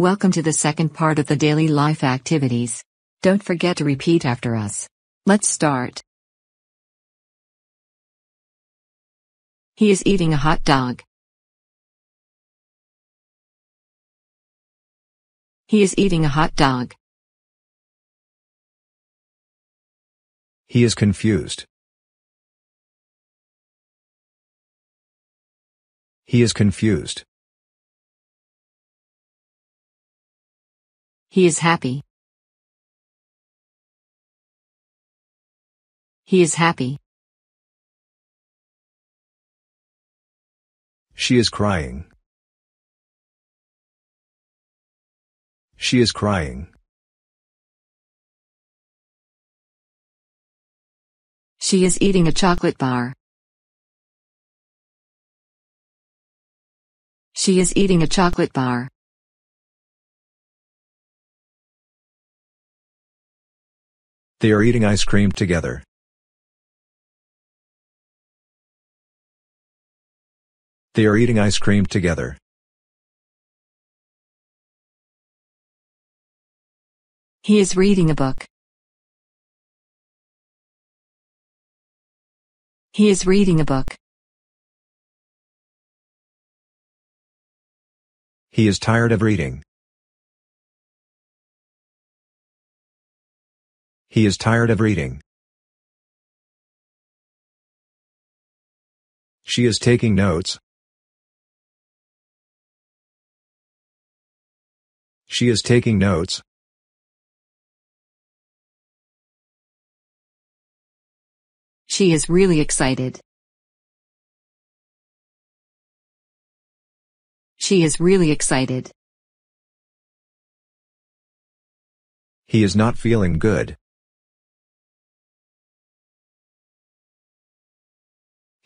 Welcome to the second part of the daily life activities. Don't forget to repeat after us. Let's start. He is eating a hot dog. He is eating a hot dog. He is confused. He is confused. He is happy. He is happy. She is crying. She is crying. She is eating a chocolate bar. She is eating a chocolate bar. They are eating ice cream together. They are eating ice cream together. He is reading a book. He is reading a book. He is tired of reading. He is tired of reading. She is taking notes. She is taking notes. She is really excited. She is really excited. He is not feeling good.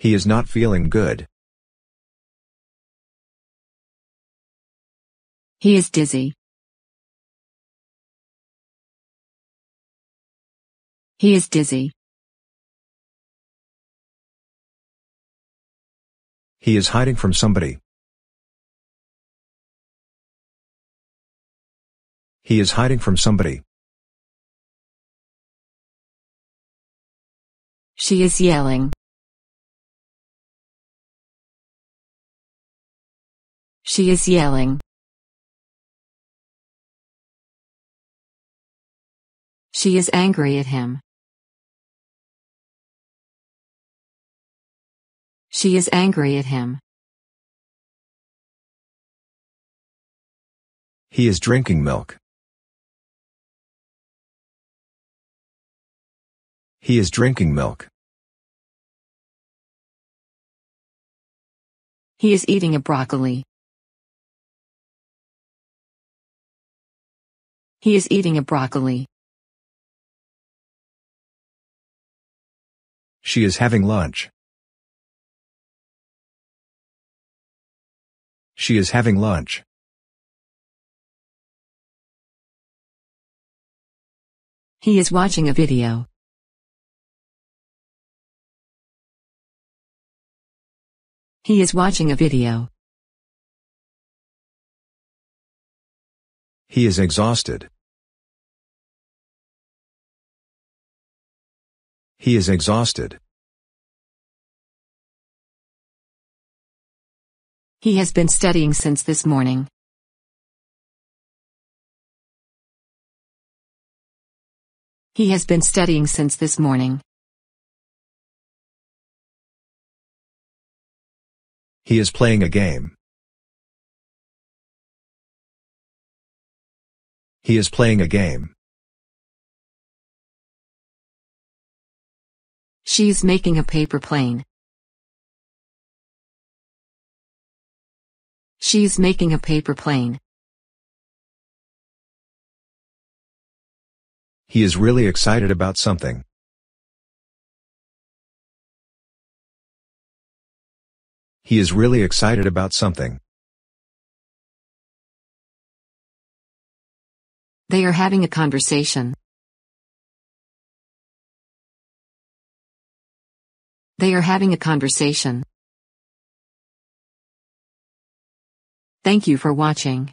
He is not feeling good. He is dizzy. He is dizzy. He is hiding from somebody. He is hiding from somebody. She is yelling. She is yelling. She is angry at him. She is angry at him. He is drinking milk. He is drinking milk. He is eating a broccoli. He is eating a broccoli. She is having lunch. She is having lunch. He is watching a video. He is watching a video. He is exhausted. He is exhausted. He has been studying since this morning. He has been studying since this morning. He is playing a game. He is playing a game. She's making a paper plane. She's making a paper plane. He is really excited about something. He is really excited about something. They are having a conversation. They are having a conversation. Thank you for watching.